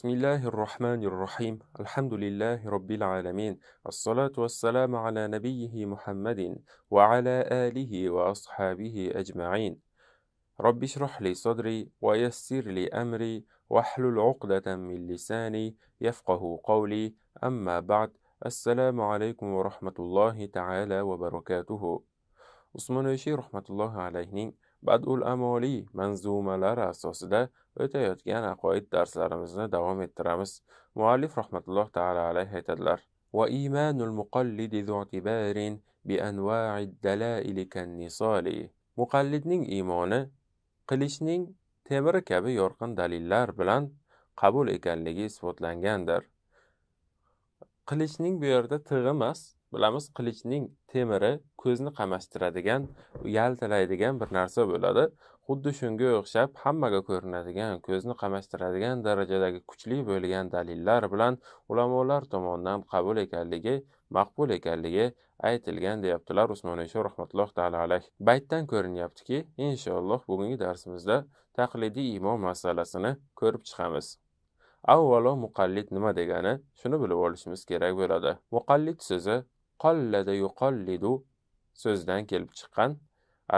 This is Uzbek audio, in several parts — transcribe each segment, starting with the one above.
بسم الله الرحمن الرحيم الحمد لله رب العالمين الصلاة والسلام على نبيه محمد وعلى آله وأصحابه أجمعين رب اشرح لي صدري ويسر لي أمري واحلل عقدة من لساني يفقه قولي أما بعد السلام عليكم ورحمة الله تعالى وبركاته Osman رحمة الله عليه badul amoliy manzumalari asosida o'tayotgan aqoid darslarimizni davom ettiramiz muallif rahmatulloh taala alayhi aytadilar وإيمان المقلد ذو اعتبار بأنواع الدلائل كالنصال muqallidning iymoni qilishning temiri kabi yorqin dalillar bilan qabul ekanligi isbotlangandir qilishning bu yerda tig'i emas bilamiz qilichning temiri ko'zni qamashtiradigan yaltilaydigan bir narsa bo'ladi xuddi shunga o'xshab hammaga ko'rinadigan ko'zni qamashtiradigan darajadagi kuchli bo'lgan dalillar bilan ulamolar tomonidan qabul ekanligi maqbul ekanligi aytilgan deyaptilar usmoniy shoh rahmatulloh taala alayh baytdan ko'rinyaptiki inshaalloh bugungi darsimizda taqlidiy imom masalasini ko'rib chiqamiz avvalo muqallid nima degani shuni bilib olishimiz kerak bo'ladi muqallid so'zi qollada yuqollidu so'zidan kelib chiqqan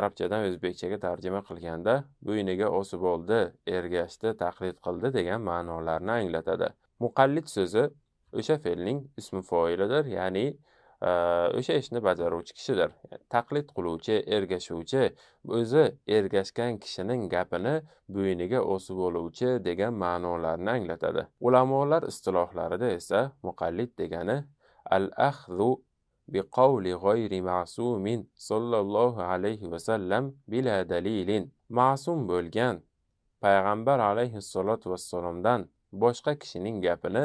arabchadan o'zbekchaga tarjima qilganda bo'yniga osib oldi ergashdi taqlid qildi degan ma'nolarni anglatadi muqallid so'zi o'sha fe'lning ismi foilidir ya'ni e, o'sha ishni bajaruvchi kishidir taqlid qiluvchi ergashuvchi o'zi ergashgan kishining gapini bo'yniga osib oluvchi degan ma'nolarni anglatadi ulamolar istilohlarida esa muqallid degani al ahzu بقول غير معصوم صلى الله عليه وسلم بلا دليل معصوم بولغان پیغمبر علیه الصلاة والسلام دن boshqa kishining gapini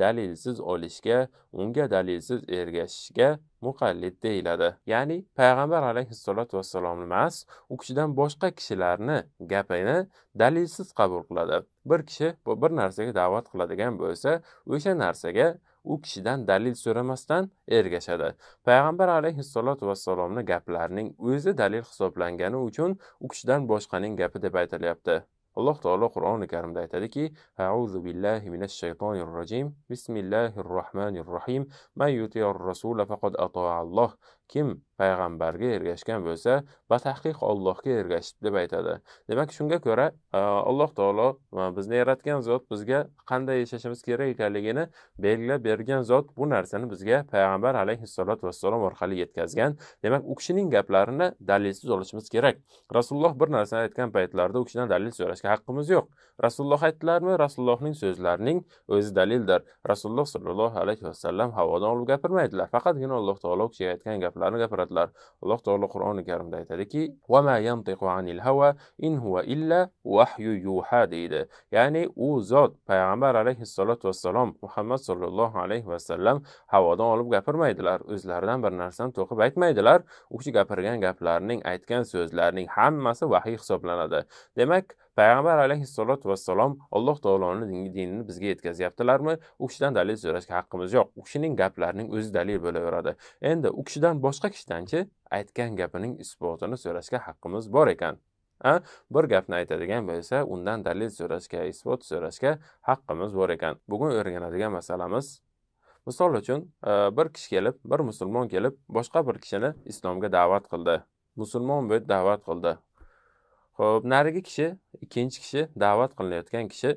dalilsiz olishga, unga dalilsiz ergashishga muqallid deyiladi. Ya'ni payg'ambar alayhissalotu vassalom emas, u kishidan boshqa kishilarni gapini dalilsiz qabul qiladi. Bir kishi bir narsaga da'vat qiladigan bo'lsa, o'sha narsaga u kishidan dalil so'ramasdan ergashadi. Payg'ambar alayhissalotu vassalomni gaplarining o'zi dalil hisoblangani uchun u kishidan boshqaning gapi deb aytilyapti. alloh taolo qur'oni karimda aytadiki auzu billahi minash shaytonir rojim bismillahir rohmanir rohim may yutiyor rasula faqad atoa alloh kim payg'ambarga ergashgan bo'lsa batahqiq ollohga ergashib deb aytadi demak shunga ko'ra alloh taolo bizni yaratgan zot bizga qanday yashashimiz kerak ekanligini belgilab bergan zot bu narsani bizga payg'ambar alayhissalotu vassalom orqali yetkazgan demak u kishining gaplarini dalilsiz olishimiz kerak rasululloh bir narsani aytgan paytlarida u kishidan dalil so'rashga haqqimiz yo'q rasululloh aytdilarmi rasulullohning so'zlarining o'zi dalildir rasululloh sollallohu alayhi vasallam havodan olib gapirmaydilar faqatgina alloh taolo u kishiga aytgan gaplar haqlarni gapiradilar alloh taolo qur'oni karimda aytadiki yantiqu in huwa illa yuha deydi ya'ni u zot payg'ambar alayhissalotu vassalom muhammad sollallohu alayhi vasallam havodan olib gapirmaydilar o'zlaridan bir narsani to'qib aytmaydilar u kishi gapirgan gaplarining aytgan so'zlarining hammasi vahiy hisoblanadi demak payg'ambar alayhissalotu vassalom alloh taoloni dinini bizga yetkazyaptilarmi u kishidan dalil so'rashga haqqimiz yo'q u kishining gaplarining o'zi dalil bo'laveradi endi u kishidan boshqa kishidanchi aytgan gapining isbotini so'rashga haqqimiz bor ekan a bir gapni aytadigan bo'lsa undan dalil so'rashga isbot so'rashga haqqimiz bor ekan bugun o'rganadigan masalamiz misol uchun e, bir kishi kelib bir musulmon kelib boshqa bir kishini islomga da'vat qildi musulmon bo'lib da'vat qildi ho'p narigi kishi ikkinchi kishi da'vat qilinayotgan kishi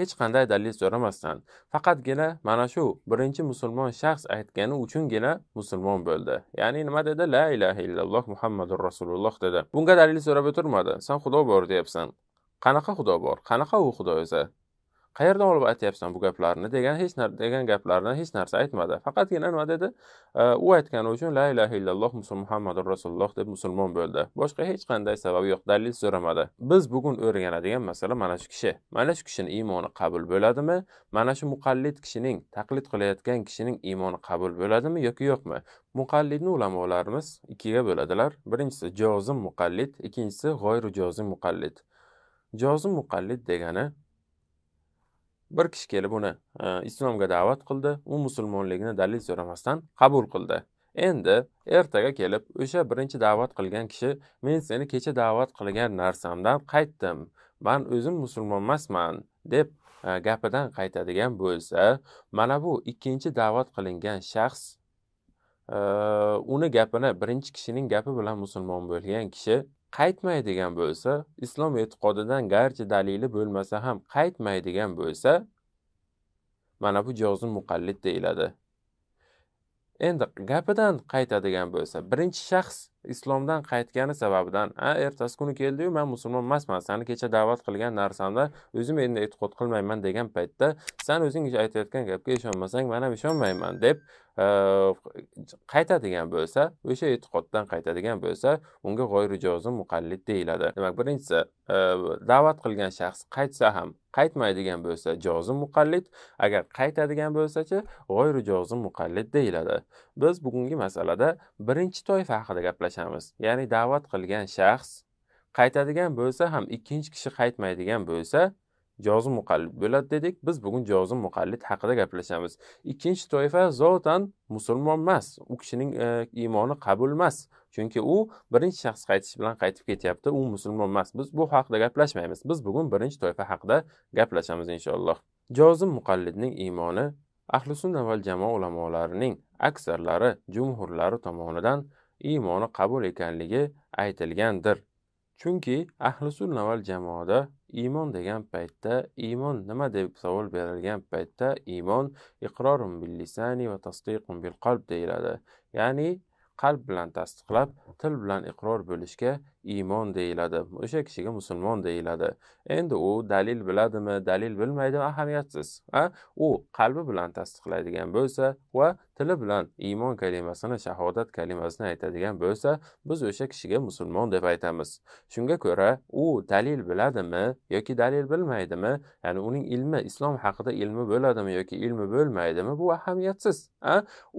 hech qanday dalil so'ramasdan faqatgina mana shu birinchi musulmon shaxs aytgani uchungina musulmon bo'ldi ya'ni nima dedi la ilaha illalloh muhammadur rasululloh dedi bunga dalil so'rab o'tirmadi san xudo bor deyapsan qanaqa xudo bor qanaqa u xudo o'zi qayerdan olib aytyapsan bu gaplarni degan hech narsa degan gaplarni hech narsa aytmadi faqatgina nima dedi u aytgani uchun la illaha illalloh muhammadur rasululloh deb musulmon bo'ldi boshqa hech qanday sabab yo'q dalil so'ramadi biz bugun o'rganadigan masala mana shu kishi mana shu kishini iymoni qabul bo'ladimi mana shu muqallid kishining taqlid qilayotgan kishining iymoni qabul bo'ladimi yoki yo'qmi muqallidni ulamolarimiz ikkiga bo'ladilar birinchisi jozim muqallid ikkinchisi g'oyri jozim muqallid jozim muqallid degani bir kishi kelib uni e, islomga da'vat qildi u musulmonligini dalil so'ramasdan qabul qildi endi ertaga kelib o'sha birinchi da'vat qilgan kishi men seni kecha da'vat qilgan narsamdan qaytdim man o'zim musulmon emasman deb e, gapidan qaytadigan bo'lsa mana bu ikkinchi da'vat qilingan shaxs e, uni gapini birinchi kishining gapi bilan musulmon bo'lgan kishi qaytmaydigan bo'lsa islom e'tiqodidan garchi dalili bo'lmasa ham qaytmaydigan bo'lsa mana bu jozim muqallid deyiladi endi gapidan qaytadigan bo'lsa birinchi shaxs islomdan qaytgani sababidan a ertasi kuni keldiyu man musulmon emasman sani kecha da'vat qilgan narsamda o'zim endi e'tiqod qilmayman degan paytda san o'zing aytayotgan gapga ishonmasang man ham ishonmayman deb e, qaytadigan bo'lsa o'sha e'tiqoddan qaytadigan bo'lsa unga g'oyrijozim muqallid deyiladi demak birinchisi e, da'vat qilgan shaxs qaytsa ham qaytmaydigan bo'lsa jozim muqallid agar qaytadigan bo'lsachi g'oyrijozim muqallid deyiladi biz bugungi masalada birinchi toifa haqida gaplashamiz gaplashamiz ya'ni da'vat qilgan shaxs qaytadigan bo'lsa ham ikkinchi kishi qaytmaydigan bo'lsa jozim muqallid bo'ladi dedik biz bugun jozim muqallid haqida gaplashamiz ikkinchi toifa zotan musulmon emas u kishining e, iymoni qabul emas chunki u birinchi shaxs qaytish bilan qaytib ketyapti u musulmon emas biz bu haqida gaplashmaymiz biz bugun birinchi toifa haqida gaplashamiz inshaalloh jozim muqallidning iymoni ahli sunna val jamoa ulamolarining aksarlari jumhurlari tomonidan iymoni qabul ekanligi aytilgandir chunki ahli sunna val jamoada iymon degan paytda iymon nima deb savol berilgan paytda iymon iqrorun bil lisani va tasdiqun bil qalb deyiladi ya'ni qalb bilan tasdiqlab til bilan iqror bo'lishga iymon deyiladi o'sha kishiga musulmon deyiladi endi u dalil biladimi dalil bilmaydimi ahamiyatsiz a u qalbi bilan tasdiqlaydigan bo'lsa va tili bilan iymon kalimasini shahodat kalimasini aytadigan bo'lsa biz o'sha kishiga musulmon deb aytamiz shunga ko'ra u dalil biladimi yoki dalil bilmaydimi ya'ni uning ilmi islom haqida ilmi bo'ladimi yoki ilmi bo'lmaydimi bu ahamiyatsiz a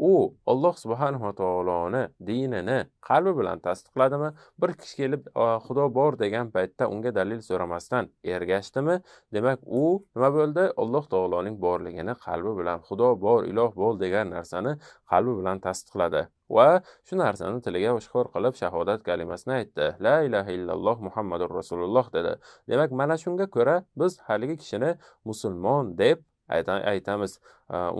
u alloh subhanava taoloni dinini qalbi bilan tasdiqladimi bir kishi kelib xudo bor degan paytda unga dalil so'ramasdan ergashdimi demak u nima bo'ldi alloh taoloning borligini qalbi bilan xudo bor iloh bo'l degan narsani qalbi bilan tasdiqladi va shu narsani tiliga oshkor qilib shahodat kalimasini aytdi la ilaha illalloh muhammadur rasululloh dedi demak mana shunga ko'ra biz haligi kishini musulmon deb aytamiz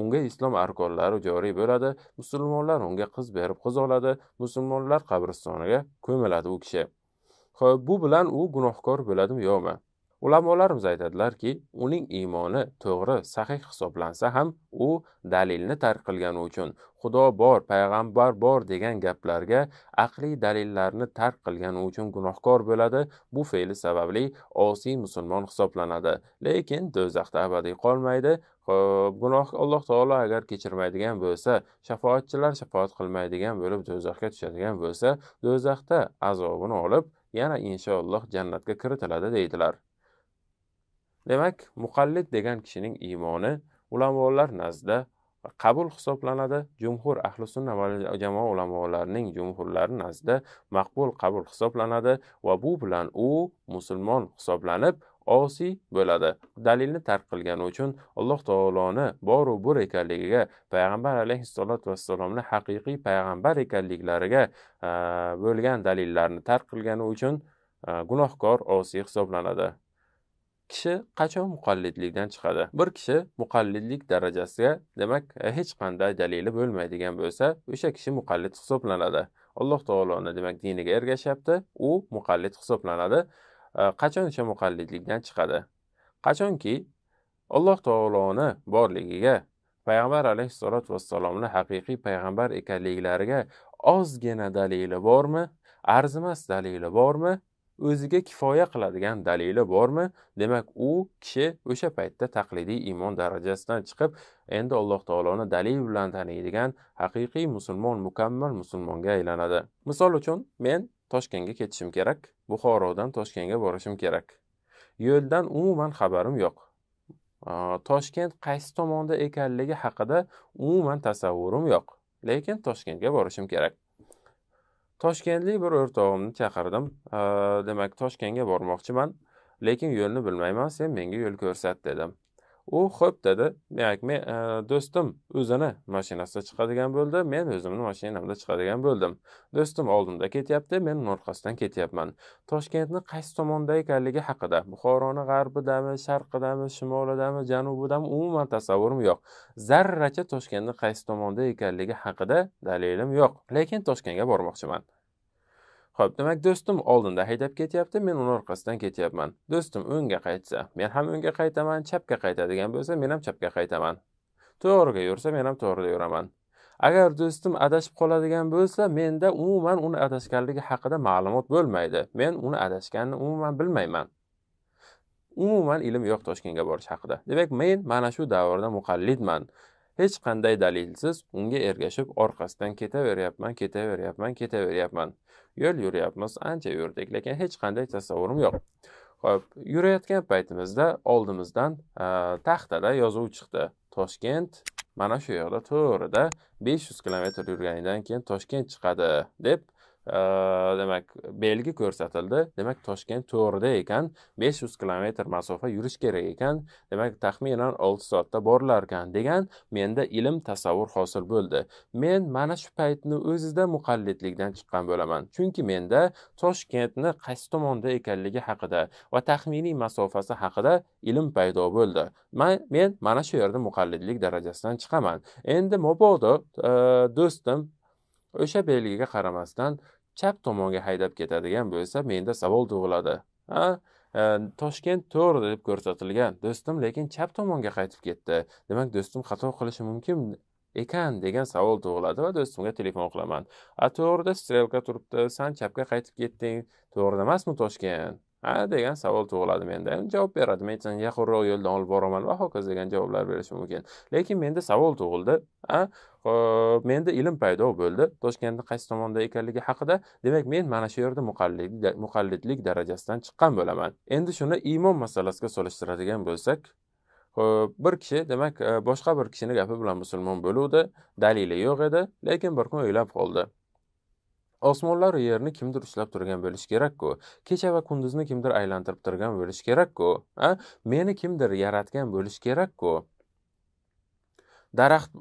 unga islom arkonlari joriy bo'ladi musulmonlar unga qiz berib qiz oladi musulmonlar qabristoniga ko'miladi u kishi Xo'p, bu bilan u gunohkor bo'ladimi yo'qmi? Ulamolarimiz aytadilarki, uning iymoni to'g'ri, sahih hisoblansa ham, u dalilni tark qilgani uchun Xudo bor, payg'ambar bor degan gaplarga aqliy dalillarni tark qilgani uchun gunohkor bo'ladi. Bu fe'li sababli osiy musulmon hisoblanadi, lekin do'zaxda abadiy qolmaydi. Xo'p, gunoh Alloh taolo agar kechirmaydigan bo'lsa, shafoatchilar shafoat qilmaydigan bo'lib do'zaxga tushadigan bo'lsa, do'zaxda azobini olib yana inshaalloh jannatga kiritiladi deydilar demak muqallid degan kishining iymoni ulamolar nazdida qabul hisoblanadi jumhur ahli sunna va jamoa ulamolarining jumhurlari nazdida maqbul qabul hisoblanadi va bu bilan u musulmon hisoblanib osiy bo'ladi dalilni tark qilgani uchun alloh taoloni boru bur ekanligiga payg'ambar alayhissalotu vassalomni haqiqiy payg'ambar ekanliklariga bo'lgan dalillarni tark qilgani uchun gunohkor osiy hisoblanadi kishi qachon muqallidlikdan chiqadi bir kishi muqallidlik darajasiga demak hech qanday dalili bo'lmaydigan bo'lsa o'sha kishi muqallid hisoblanadi alloh taoloni demak diniga ergashyapti u muqallid hisoblanadi Э, qachon muqallidlikdan chiqadi qachonki alloh taoloni borligiga payg'ambar alayhissalotu vassalomni haqiqiy payg'ambar ekanliklariga ozgina dalili bormi arzimas dalili bormi o'ziga kifoya qiladigan dalili bormi demak u kishi o'sha paytda taqlidiy iymon darajasidan chiqib endi alloh taoloni dalil bilan taniydigan haqiqiy musulmon mukammal musulmonga aylanadi misol uchun men toshkentga ketishim kerak buxorodan toshkentga borishim kerak yo'ldan umuman xabarim yo'q toshkent qaysi tomonda ekanligi haqida umuman tasavvurim yo'q lekin toshkentga borishim kerak toshkentlik bir o'rtog'imni chaqirdim demak toshkentga bormoqchiman lekin yo'lni bilmayman sen menga yo'l ko'rsat dedim u xo'p dedi demak men e, do'stim o'zini mashinasida chiqadigan bo'ldi men o'zimni mashinamda chiqadigan bo'ldim do'stim oldimda ketyapti men uni orqasidan ketyapman toshkentni qaysi tomonda ekanligi haqida buxoroni g'arbidami sharqidami shimolidami janubidami umuman tasavvurim yo'q zarracha toshkentni qaysi tomonda ekanligi haqida dalilim yo'q lekin toshkentga bormoqchiman Xo'p, demak do'stim oldinda haydab ketyapti, men uni orqasidan ketyapman. Do'stim o'ngga qaytsa, men ham o'ngga qaytaman, chapga qaytadigan bo'lsa, men ham chapga qaytaman. To'g'riga yursa, men ham to'g'rida yuraman. Agar do'stim adashib qoladigan bo'lsa, menda umuman uni adashganligi haqida ma'lumot bo'lmaydi. Men uni adashganini umuman bilmayman. Umuman ilm yo'q Toshkentga borish haqida. Demak, men mana shu davrda muqallidman. hech qanday dalilsiz unga ergashib orqasidan ketaveryapman ketaveryapman ketaveryapman yo'l yuryapmiz ancha yurdik lekin hech qanday tasavvurim yo'q ho'p yurayotgan paytimizda oldimizdan taxtada yozuv chiqdi toshkent mana shu yoqda to'g'rida 500 kilometr yurganingdan keyin toshkent chiqadi deb demak belgi ko'rsatildi demak toshkent to'g'rida ekan besh yuz kilometr masofa yurish kerak ekan demak taxminan olti soatda borilar ekan degan menda ilm tasavvur hosil bo'ldi men mana shu paytni o'zida muqallidlikdan chiqqan bo'laman chunki menda toshkentni qaysi tomonda ekanligi haqida va taxminiy masofasi haqida ilm paydo bo'ldi men mana shu yerda muqallidlik darajasidan chiqaman endi mobodo do'stim o'sha belgiga qaramasdan chap tomonga haydab ketadigan bo'lsa menda savol tug'iladi ha e, toshkent to'g'ri deb ko'rsatilgan do'stim lekin chap tomonga qaytib ketdi demak do'stim xato qilishi mumkin ekan degan savol tug'iladi va do'stimga telefon qilaman a to'g'rida strelka turibdi san chapga qaytib ketding to'g'ri emasmi toshkent ha degan savol tug'iladi menda javob beradi men aytsam yaqinroq yo'ldan olib boraman va hokazo degan javoblar berishim mumkin lekin menda savol tug'ildi a menda ilm paydo bo'ldi toshkentni qaysi tomonda ekanligi haqida demak men mana shu yerda muqallidlik darajasidan chiqqan bo'laman endi shuni iymon masalasiga solishtiradigan bo'lsak Xo'p, bir kishi demak e, boshqa bir kishini gapi bilan musulmon bo'luvdi dalili yo'q edi lekin bir kun o'ylab qoldi osmonlaru yerni kimdir ushlab turgan bo'lishi kerak-ku. Kecha va kunduzni kimdir aylantirib turgan bo'lishi kerak-ku. A, meni kimdir yaratgan bo'lishi kerak-ku. Daraxt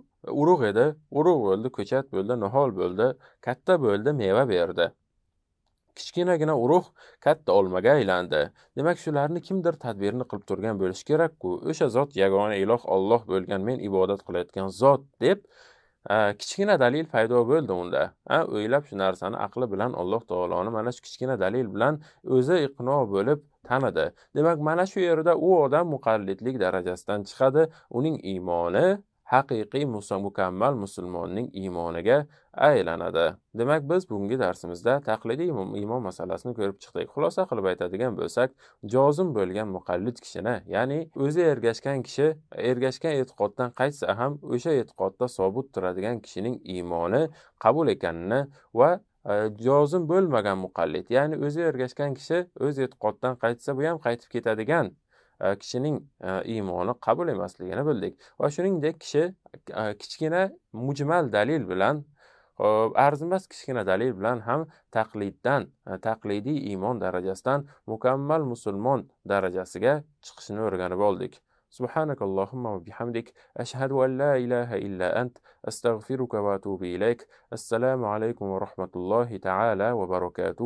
urug' edi, urug' bo'ldi, ko'chat bo'ldi, nihol bo'ldi, katta bo'ldi, meva berdi. Kichkinagina urug' katta olmaga aylandi. Demak, shularni kimdir tadbirini qilib turgan bo'lishi kerak-ku. O'sha zot yagona iloh Alloh bo'lgan, men ibodat qilayotgan zot deb kichkina dalil paydo bo'ldi unda o'ylab shu narsani aqli bilan alloh taoloni mana shu kichkina dalil bilan o'zi iqno bo'lib tanidi demak mana shu yerda u odam muqallidlik darajasidan chiqadi uning iymoni haqiqiy mukammal musulmonning iymoniga aylanadi demak biz bugungi darsimizda taqlidiy iymon masalasini ko'rib chiqdik xulosa qilib aytadigan bo'lsak jozim bo'lgan muqallid kishini ya'ni o'zi ergashgan kishi ergashgan e'tiqoddan qaytsa ham o'sha e'tiqodda sobit turadigan kishining iymoni qabul ekanini va e, jozim bo'lmagan muqallid ya'ni o'zi ergashgan kishi o'z e'tiqoddan qaytsa bu ham qaytib ketadigan kishining e, iymoni qabul emasligini bildik va shuningdek kishi e, kichkina mujmal dalil bilan arzimas kichkina dalil bilan ham taqliddan e, taqlidiy iymon darajasidan mukammal musulmon darajasiga chiqishni o'rganib oldik سبحانك اللهم وبحمدك أشهد أن لا إله إلا أنت أستغفرك وأتوب إليك السلام عليكم ورحمة الله تعالى وبركاته